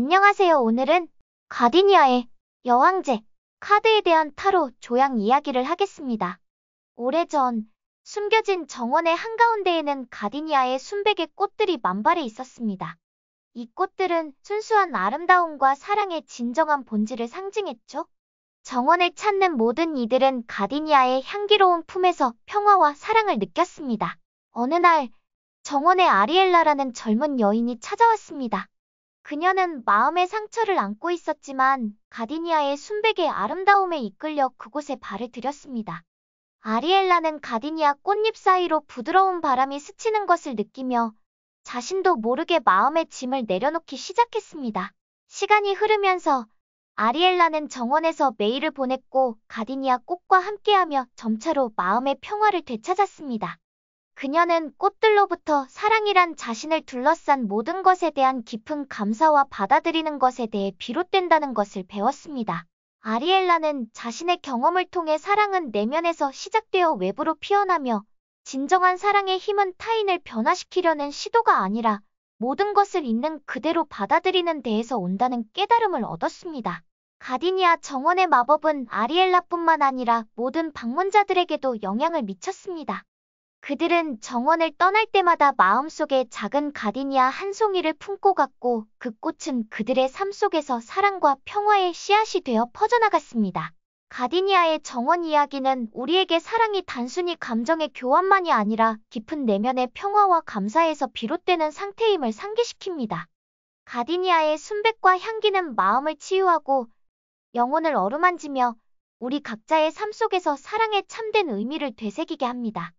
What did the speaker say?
안녕하세요. 오늘은 가디니아의 여왕제 카드에 대한 타로 조향 이야기를 하겠습니다. 오래전 숨겨진 정원의 한가운데에는 가디니아의 순백의 꽃들이 만발해 있었습니다. 이 꽃들은 순수한 아름다움과 사랑의 진정한 본질을 상징했죠. 정원을 찾는 모든 이들은 가디니아의 향기로운 품에서 평화와 사랑을 느꼈습니다. 어느 날 정원의 아리엘라라는 젊은 여인이 찾아왔습니다. 그녀는 마음의 상처를 안고 있었지만 가디니아의 순백의 아름다움에 이끌려 그곳에 발을 들였습니다. 아리엘라는 가디니아 꽃잎 사이로 부드러운 바람이 스치는 것을 느끼며 자신도 모르게 마음의 짐을 내려놓기 시작했습니다. 시간이 흐르면서 아리엘라는 정원에서 메일을 보냈고 가디니아 꽃과 함께하며 점차로 마음의 평화를 되찾았습니다. 그녀는 꽃들로부터 사 사랑이란 자신을 둘러싼 모든 것에 대한 깊은 감사와 받아들이는 것에 대해 비롯된다는 것을 배웠습니다. 아리엘라는 자신의 경험을 통해 사랑은 내면에서 시작되어 외부로 피어나며 진정한 사랑의 힘은 타인을 변화시키려는 시도가 아니라 모든 것을 있는 그대로 받아들이는 데에서 온다는 깨달음을 얻었습니다. 가디니아 정원의 마법은 아리엘라뿐만 아니라 모든 방문자들에게도 영향을 미쳤습니다. 그들은 정원을 떠날 때마다 마음속에 작은 가디니아 한 송이를 품고 갔고 그 꽃은 그들의 삶 속에서 사랑과 평화의 씨앗이 되어 퍼져나갔습니다. 가디니아의 정원 이야기는 우리에게 사랑이 단순히 감정의 교환만이 아니라 깊은 내면의 평화와 감사에서 비롯되는 상태임을 상기시킵니다. 가디니아의 순백과 향기는 마음을 치유하고 영혼을 어루만지며 우리 각자의 삶 속에서 사랑의 참된 의미를 되새기게 합니다.